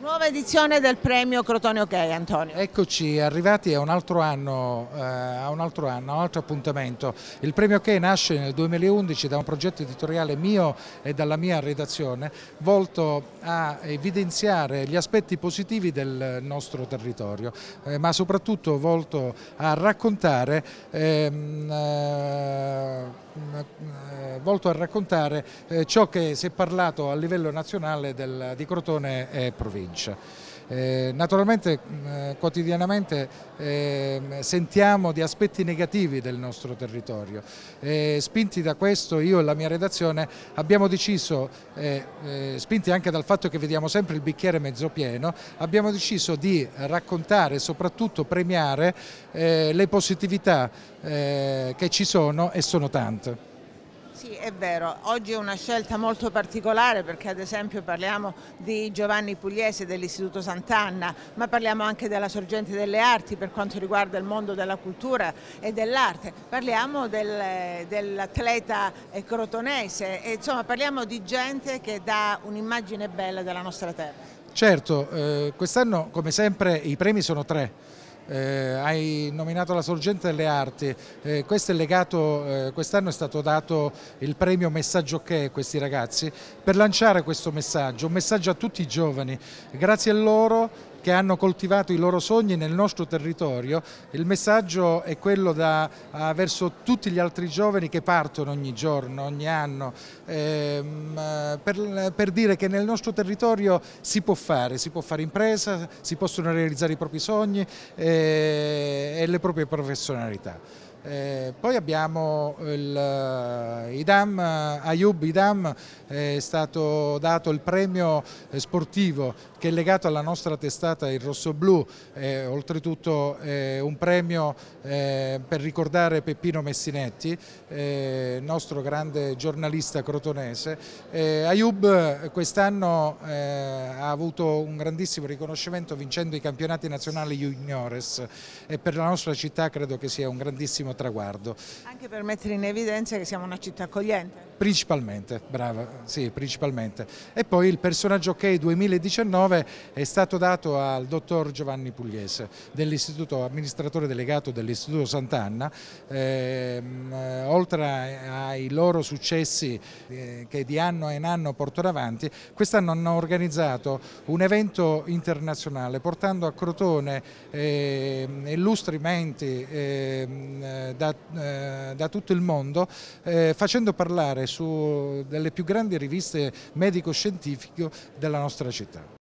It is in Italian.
Nuova edizione del premio Crotonio Ok, Antonio. Eccoci, arrivati a un altro anno, eh, a un altro, anno, un altro appuntamento. Il premio Ok nasce nel 2011 da un progetto editoriale mio e dalla mia redazione volto a evidenziare gli aspetti positivi del nostro territorio, eh, ma soprattutto volto a raccontare ehm, eh, volto a raccontare eh, ciò che si è parlato a livello nazionale del, di Crotone e provincia. Eh, naturalmente mm, eh, quotidianamente ehm, sentiamo di aspetti negativi del nostro territorio. spinti da questo io e la mia redazione abbiamo deciso, spinti anche dal fatto che vediamo sempre il bicchiere mezzo pieno, abbiamo deciso di raccontare e soprattutto premiare le positività che ci sono e sono tante. Sì, è vero, oggi è una scelta molto particolare perché ad esempio parliamo di Giovanni Pugliese dell'Istituto Sant'Anna, ma parliamo anche della sorgente delle arti per quanto riguarda il mondo della cultura e dell'arte, parliamo del, dell'atleta eh, crotonese, e, insomma parliamo di gente che dà un'immagine bella della nostra terra. Certo, eh, quest'anno come sempre i premi sono tre eh, hai nominato la sorgente delle arti, eh, questo è legato, eh, quest'anno è stato dato il premio Messaggio che a questi ragazzi per lanciare questo messaggio, un messaggio a tutti i giovani, grazie a loro che hanno coltivato i loro sogni nel nostro territorio. Il messaggio è quello da, ah, verso tutti gli altri giovani che partono ogni giorno, ogni anno, ehm, per, per, dire che nel nostro territorio si può fare, si può fare impresa, si possono realizzare i propri sogni eh, e le proprie professionalità. Eh, poi abbiamo il, eh, Idam, eh, Ayub Idam, eh, è stato dato il premio sportivo che è legato alla nostra testata il Rosso Blu, eh, oltretutto eh, un premio per ricordare Peppino Messinetti, nostro grande giornalista crotonese. Ayub quest'anno ha avuto un grandissimo riconoscimento vincendo i campionati nazionali juniores e per la nostra città credo che sia un grandissimo prossimo traguardo. Anche per mettere in evidenza che siamo una città accogliente. Principalmente, brava, sì, principalmente. E poi il personaggio K 2019 è stato dato al dottor Giovanni Pugliese, dell'istituto amministratore delegato dell'Istituto Sant'Anna, ehm, eh, oltre ai loro successi eh, che di anno in anno portano avanti, quest'anno hanno organizzato un evento internazionale portando a Crotone eh, menti. eh, eh, da, eh, da, tutto il mondo eh, facendo parlare su delle più grandi riviste medico-scientifiche della nostra città.